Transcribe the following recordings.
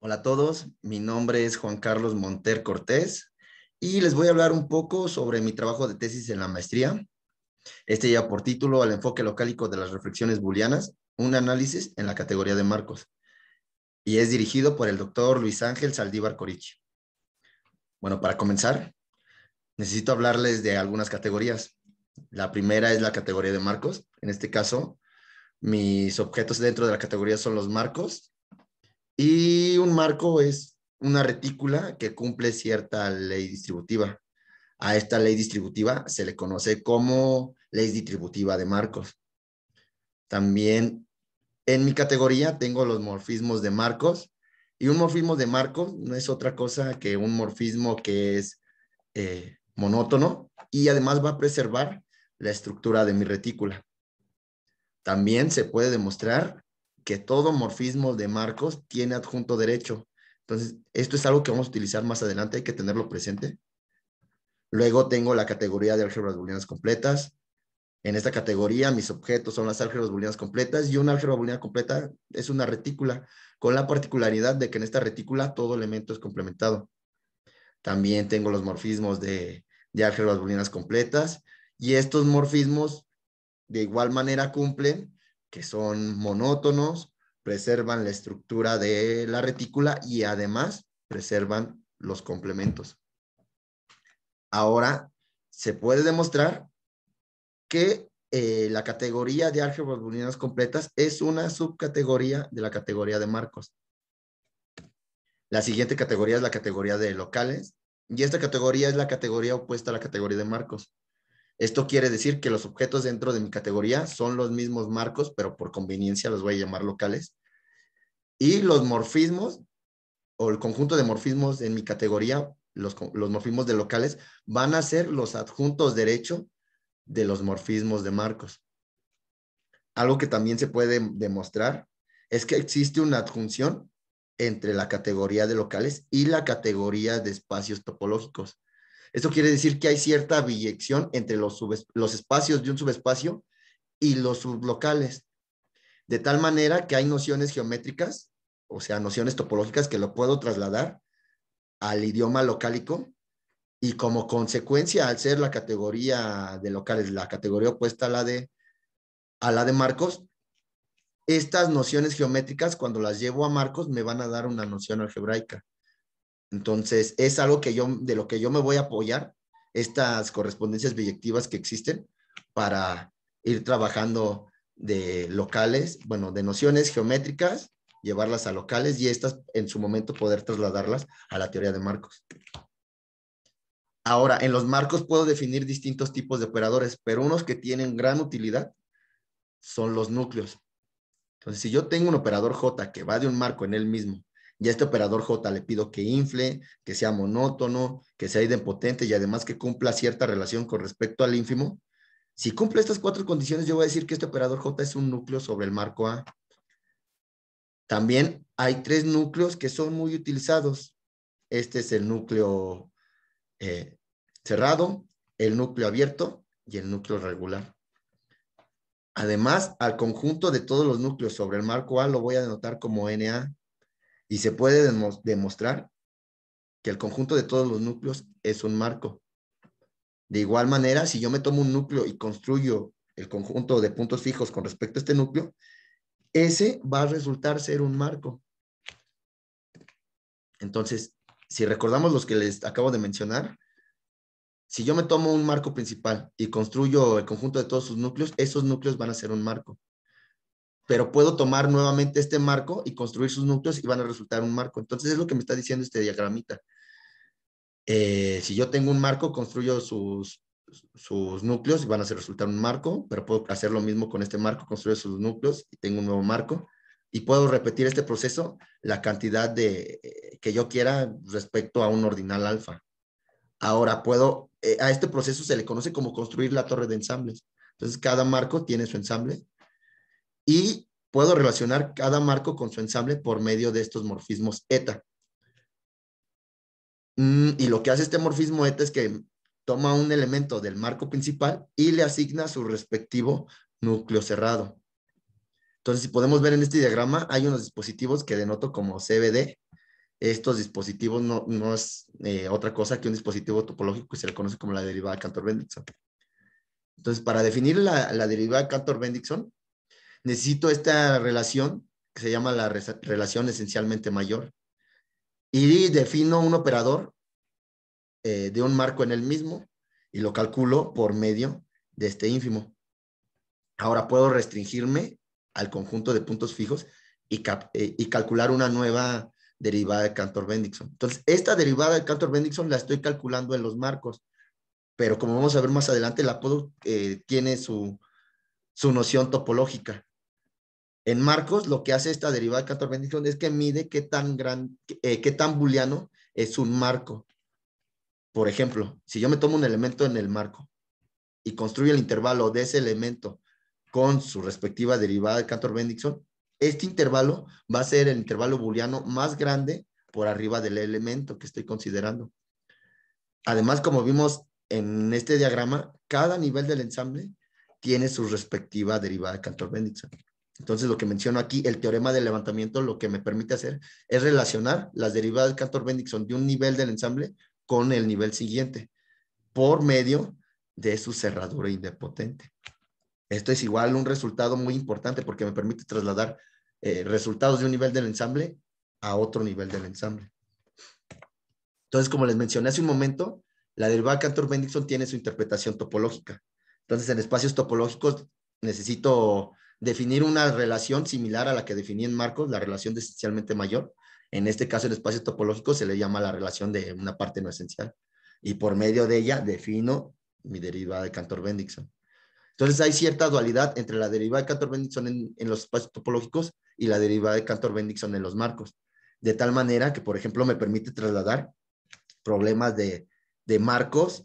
Hola a todos, mi nombre es Juan Carlos Monter Cortés y les voy a hablar un poco sobre mi trabajo de tesis en la maestría. Este ya por título al enfoque locálico de las reflexiones booleanas, un análisis en la categoría de marcos. Y es dirigido por el doctor Luis Ángel Saldívar Corichi. Bueno, para comenzar, necesito hablarles de algunas categorías. La primera es la categoría de marcos. En este caso, mis objetos dentro de la categoría son los marcos y un marco es una retícula que cumple cierta ley distributiva. A esta ley distributiva se le conoce como ley distributiva de marcos. También en mi categoría tengo los morfismos de marcos y un morfismo de marcos no es otra cosa que un morfismo que es eh, monótono y además va a preservar la estructura de mi retícula. También se puede demostrar que todo morfismo de marcos tiene adjunto derecho. Entonces, esto es algo que vamos a utilizar más adelante, hay que tenerlo presente. Luego tengo la categoría de álgebras booleanas completas. En esta categoría, mis objetos son las álgebras booleanas completas y una álgebra booleana completa es una retícula, con la particularidad de que en esta retícula todo elemento es complementado. También tengo los morfismos de, de álgebras booleanas completas y estos morfismos de igual manera cumplen que son monótonos, preservan la estructura de la retícula y además preservan los complementos. Ahora, se puede demostrar que eh, la categoría de álgebras booleanas completas es una subcategoría de la categoría de marcos. La siguiente categoría es la categoría de locales y esta categoría es la categoría opuesta a la categoría de marcos. Esto quiere decir que los objetos dentro de mi categoría son los mismos marcos, pero por conveniencia los voy a llamar locales. Y los morfismos o el conjunto de morfismos en mi categoría, los, morfismos de locales, van a ser los adjuntos derecho de los morfismos de marcos. Algo que también se puede demostrar es que existe una adjunción entre la categoría de locales y la categoría de espacios topológicos. Esto quiere decir que hay cierta biyección entre los, los espacios de un subespacio y los sublocales, de tal manera que hay nociones geométricas, o sea, nociones topológicas que lo puedo trasladar al idioma locálico y como consecuencia, al ser la categoría de locales, la categoría opuesta a la de, a la de marcos, estas nociones geométricas, cuando las llevo a marcos, me van a dar una noción algebraica. Entonces, es algo que yo, de lo que yo me voy a apoyar, estas correspondencias biyectivas que existen para ir trabajando de locales, bueno, de nociones geométricas, llevarlas a locales y estas en su momento poder trasladarlas a la teoría de marcos. Ahora, en los marcos puedo definir distintos tipos de operadores, pero unos que tienen gran utilidad son los núcleos. Entonces, si yo tengo un operador J que va de un marco en él mismo y a este operador J le pido que infle, que sea monótono, que sea idempotente y además que cumpla cierta relación con respecto al ínfimo. Si cumple estas cuatro condiciones, yo voy a decir que este operador J es un núcleo sobre el marco A. También hay tres núcleos que son muy utilizados. Este es el núcleo eh, cerrado, el núcleo abierto y el núcleo regular. Además, al conjunto de todos los núcleos sobre el marco A lo voy a denotar como NA. Y se puede demostrar que el conjunto de todos los núcleos es un marco. De igual manera, si yo me tomo un núcleo y construyo el conjunto de puntos fijos con respecto a este núcleo, ese va a resultar ser un marco. Entonces, si recordamos los que les acabo de mencionar, si yo me tomo un marco principal y construyo el conjunto de todos sus núcleos, esos núcleos van a ser un marco pero puedo tomar nuevamente este marco y construir sus núcleos y van a resultar un marco. Entonces es lo que me está diciendo este diagramita. Eh, si yo tengo un marco, construyo sus, sus núcleos y van a resultar un marco, pero puedo hacer lo mismo con este marco, construir sus núcleos y tengo un nuevo marco. Y puedo repetir este proceso la cantidad de, eh, que yo quiera respecto a un ordinal alfa. Ahora puedo, eh, a este proceso se le conoce como construir la torre de ensambles. Entonces cada marco tiene su ensamble y puedo relacionar cada marco con su ensamble por medio de estos morfismos eta. Mm, y lo que hace este morfismo eta es que toma un elemento del marco principal y le asigna su respectivo núcleo cerrado. Entonces, si podemos ver en este diagrama, hay unos dispositivos que denoto como CBD. Estos dispositivos no, no es eh, otra cosa que un dispositivo topológico que se le conoce como la derivada Cantor-Bendixson. Entonces, para definir la, la derivada Cantor-Bendixson, necesito esta relación, que se llama la relación esencialmente mayor, y defino un operador eh, de un marco en el mismo y lo calculo por medio de este ínfimo. Ahora puedo restringirme al conjunto de puntos fijos y, eh, y calcular una nueva derivada de Cantor-Bendixson. Entonces, esta derivada de Cantor-Bendixson la estoy calculando en los marcos, pero como vamos a ver más adelante, la puedo eh, tiene su noción topológica. En Marcos, lo que hace esta derivada de Cantor bendixson es que mide qué tan, gran, eh, qué tan booleano es un marco. Por ejemplo, si yo me tomo un elemento en el marco y construyo el intervalo de ese elemento con su respectiva derivada de Cantor Bendixson, este intervalo va a ser el intervalo booleano más grande por arriba del elemento que estoy considerando. Además, como vimos en este diagrama, cada nivel del ensamble tiene su respectiva derivada de Cantor Bendixson. Entonces, lo que menciono aquí, el teorema del levantamiento, lo que me permite hacer es relacionar las derivadas de Cantor-Bendixson de un nivel del ensamble con el nivel siguiente por medio de su cerradura indepotente. Esto es igual un resultado muy importante porque me permite trasladar eh, resultados de un nivel del ensamble a otro nivel del ensamble. Entonces, como les mencioné hace un momento, la derivada Cantor-Bendixson tiene su interpretación topológica. Entonces, en espacios topológicos necesito definir una relación similar a la que definí en Marcos, la relación de esencialmente mayor. En este caso, el espacio topológico se le llama la relación de una parte no esencial. Y por medio de ella defino mi derivada de Cantor-Bendixson. Entonces hay cierta dualidad entre la derivada de Cantor-Bendixson en, los espacios topológicos y la derivada de Cantor-Bendixson en los marcos. De tal manera que, por ejemplo, me permite trasladar problemas de, de marcos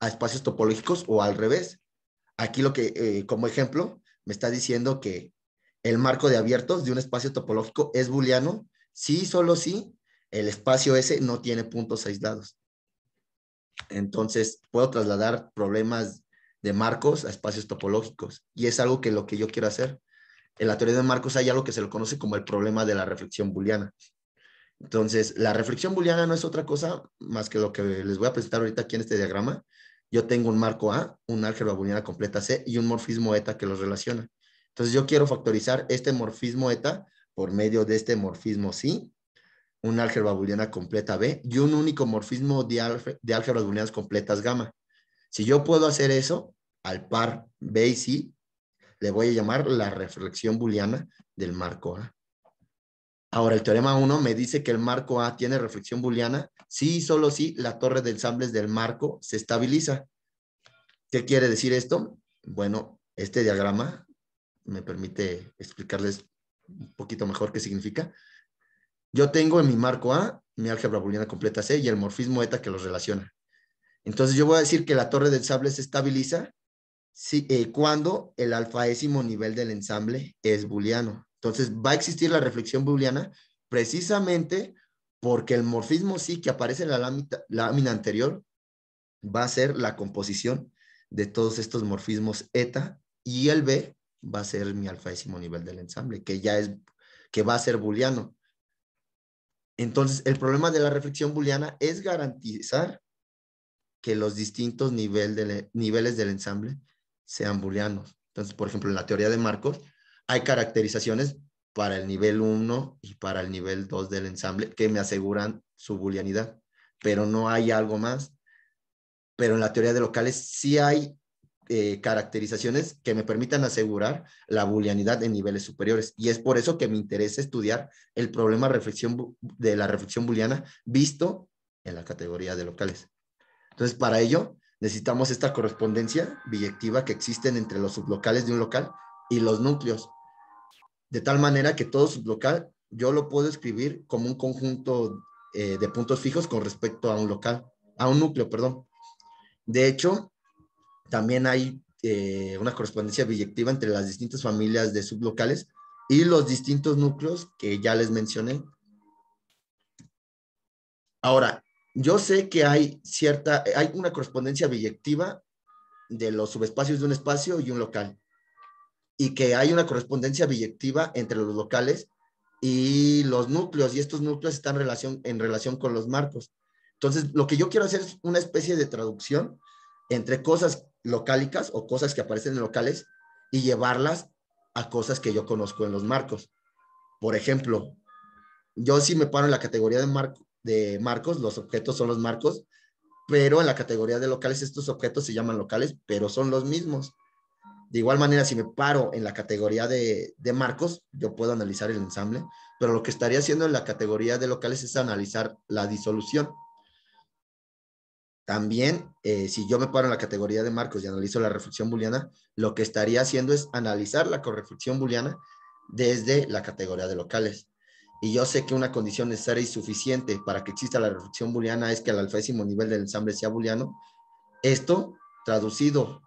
a espacios topológicos o al revés. Aquí lo que, eh, como ejemplo, me está diciendo que el marco de abiertos de un espacio topológico es booleano si solo si el espacio ese no tiene puntos aislados. Entonces, puedo trasladar problemas de marcos a espacios topológicos y es algo que lo que yo quiero hacer. En la teoría de marcos hay algo que se lo conoce como el problema de la reflexión booleana. Entonces, la reflexión booleana no es otra cosa más que lo que les voy a presentar ahorita aquí en este diagrama, yo tengo un marco A, un álgebra booleana completa C y un morfismo eta que los relaciona. Entonces yo quiero factorizar este morfismo eta por medio de este morfismo C, un álgebra booleana completa B y un único morfismo de, de álgebras booleanas completas gamma. Si yo puedo hacer eso, al par B y C, le voy a llamar la reflexión booleana del marco A. Ahora, el teorema 1 me dice que el marco A tiene reflexión booleana Sí, solo si la torre de ensambles del marco se estabiliza. ¿Qué quiere decir esto? Bueno, este diagrama me permite explicarles un poquito mejor qué significa. Yo tengo en mi marco A mi álgebra booleana completa C y el morfismo eta que los relaciona. Entonces yo voy a decir que la torre del sable se estabiliza si, eh, cuando el alfaésimo nivel del ensamble es booleano. Entonces va a existir la reflexión booleana precisamente porque el morfismo sí que aparece en la lámina, anterior va a ser la composición de todos estos morfismos eta y el B va a ser mi alfaísimo nivel del ensamble, que ya es, que va a ser booleano. Entonces, el problema de la reflexión booleana es garantizar que los distintos nivel de, niveles del ensamble sean booleanos. Entonces, por ejemplo, en la teoría de Marcos hay caracterizaciones para el nivel 1 y para el nivel 2 del ensamble que me aseguran su booleanidad, pero no hay algo más. Pero en la teoría de locales sí hay eh, caracterizaciones que me permitan asegurar la booleanidad en niveles superiores. Y es por eso que me interesa estudiar el problema de la reflexión booleana visto en la categoría de locales. Entonces, para ello, necesitamos esta correspondencia biyectiva que existen entre los sublocales de un local y los núcleos de tal manera que todo sublocal yo lo puedo escribir como un conjunto eh, de puntos fijos con respecto a un local, a un núcleo, perdón. De hecho, también hay eh, una correspondencia biyectiva entre las distintas familias de sublocales y los distintos núcleos que ya les mencioné. Ahora, yo sé que hay cierta, hay una correspondencia biyectiva de los subespacios de un espacio y un local y que hay una correspondencia biyectiva entre los locales y los núcleos, y estos núcleos están relación, en relación con los marcos. Entonces, lo que yo quiero hacer es una especie de traducción entre cosas locálicas o cosas que aparecen en locales y llevarlas a cosas que yo conozco en los marcos. Por ejemplo, yo sí me paro en la categoría de, de marcos, los objetos son los marcos, pero en la categoría de locales estos objetos se llaman locales, pero son los mismos. De igual manera, si me paro en la categoría de, marcos, yo puedo analizar el ensamble, pero lo que estaría haciendo en la categoría de locales es analizar la disolución. También, eh, si yo me paro en la categoría de marcos y analizo la reflexión booleana, lo que estaría haciendo es analizar la correflexión booleana desde la categoría de locales. Y yo sé que una condición necesaria y suficiente para que exista la reflexión booleana es que el alfésimo nivel del ensamble sea booleano. Esto, traducido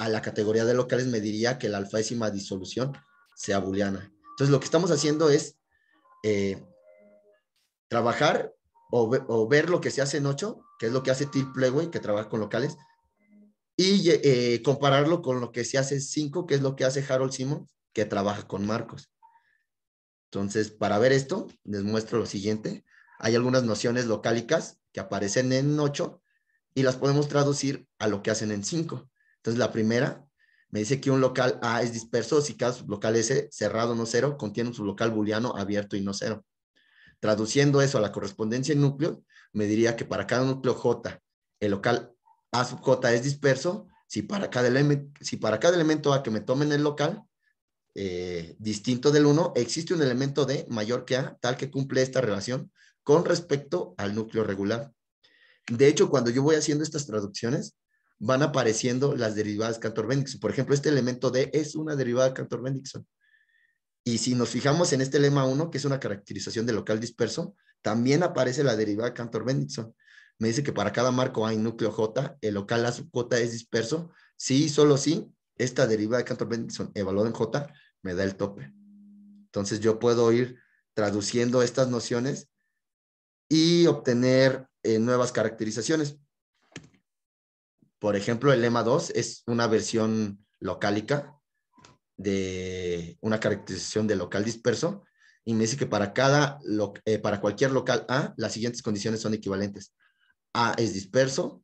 a la categoría de locales me diría que la alfaésima disolución sea booleana. Entonces, lo que estamos haciendo es eh, trabajar o, ver lo que se hace en 8, que es lo que hace Till que trabaja con locales, y eh, compararlo con lo que se hace en 5, que es lo que hace Harold Simon, que trabaja con Marcos. Entonces, para ver esto, les muestro lo siguiente. Hay algunas nociones locálicas que aparecen en 8 y las podemos traducir a lo que hacen en 5. Entonces, la primera me dice que un local A es disperso si cada local S cerrado no cero contiene un sublocal booleano abierto y no cero. Traduciendo eso a la correspondencia en núcleo, me diría que para cada núcleo J, el local A sub J es disperso si para cada, si para cada elemento A que me tomen el local, eh, distinto del 1, existe un elemento D mayor que A, tal que cumple esta relación con respecto al núcleo regular. De hecho, cuando yo voy haciendo estas traducciones, van apareciendo las derivadas Cantor-Bendixson. Por ejemplo, este elemento D es una derivada Cantor-Bendixson. Y si nos fijamos en este lema 1, que es una caracterización de local disperso, también aparece la derivada Cantor-Bendixson. Me dice que para cada marco hay núcleo J, el local A sub es disperso. Sí, solo sí, esta derivada de Cantor-Bendixson evaluada en J me da el tope. Entonces yo puedo ir traduciendo estas nociones y obtener eh, nuevas caracterizaciones. Por ejemplo, el lema 2 es una versión localica de una caracterización de local disperso y me dice que para cada eh, para cualquier local A las siguientes condiciones son equivalentes. A es disperso,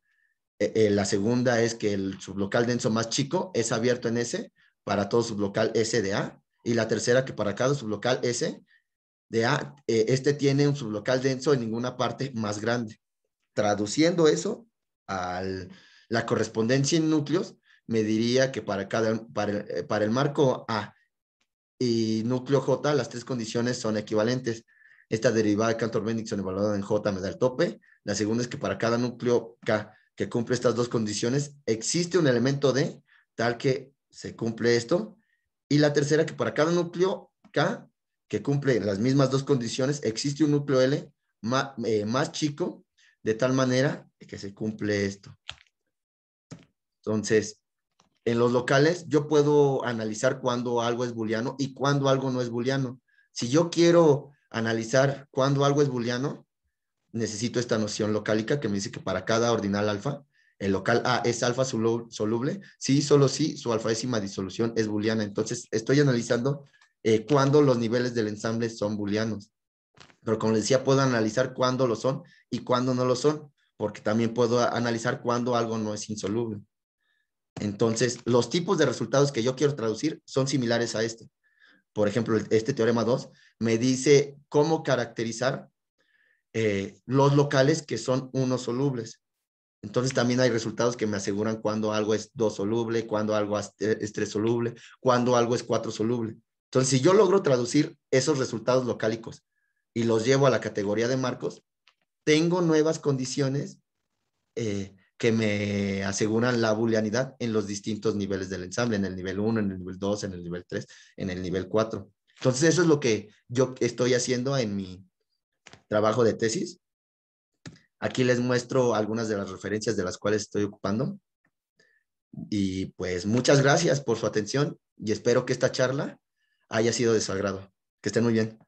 eh, eh, la segunda es que el sublocal denso más chico es abierto en S para todo sublocal S de A y la tercera que para cada sublocal S de A este tiene un sublocal denso en ninguna parte más grande. Traduciendo eso al la correspondencia en núcleos me diría que para, cada, eh, para, el, marco A y núcleo J, las tres condiciones son equivalentes. Esta derivada de Cantor-Bendixson evaluada en J me da el tope. La segunda es que para cada núcleo K que cumple estas dos condiciones, existe un elemento D tal que se cumple esto. Y la tercera, que para cada núcleo K que cumple las mismas dos condiciones, existe un núcleo L eh, más chico, de tal manera que se cumple esto. Entonces, en los locales yo puedo analizar cuándo algo es booleano y cuándo algo no es booleano. Si yo quiero analizar cuándo algo es booleano, necesito esta noción localica que me dice que para cada ordinal alfa, el local A es alfa soluble, sí, solo sí, su alfaésima disolución es booleana. Entonces, estoy analizando eh, cuándo los niveles del ensamble son booleanos. Pero como les decía, puedo analizar cuándo lo son y cuándo no lo son, porque también puedo analizar cuándo algo no es insoluble. Entonces, los tipos de resultados que yo quiero traducir son similares a este. Por ejemplo, este teorema 2 me dice cómo caracterizar eh, los locales que son uno solubles. Entonces también hay resultados que me aseguran cuando algo es dos soluble, cuando algo eh, es tres soluble, cuando algo es cuatro soluble. Entonces, si yo logro traducir esos resultados locálicos y los llevo a la categoría de marcos, tengo nuevas condiciones eh, que me aseguran la booleanidad en los distintos niveles del ensamble, en el nivel 1, en el nivel 2, en el nivel 3, en el nivel 4. Entonces, eso es lo que yo estoy haciendo en mi trabajo de tesis. Aquí les muestro algunas de las referencias de las cuales estoy ocupando. Y pues muchas gracias por su atención y espero que esta charla haya sido de su agrado. Que estén muy bien.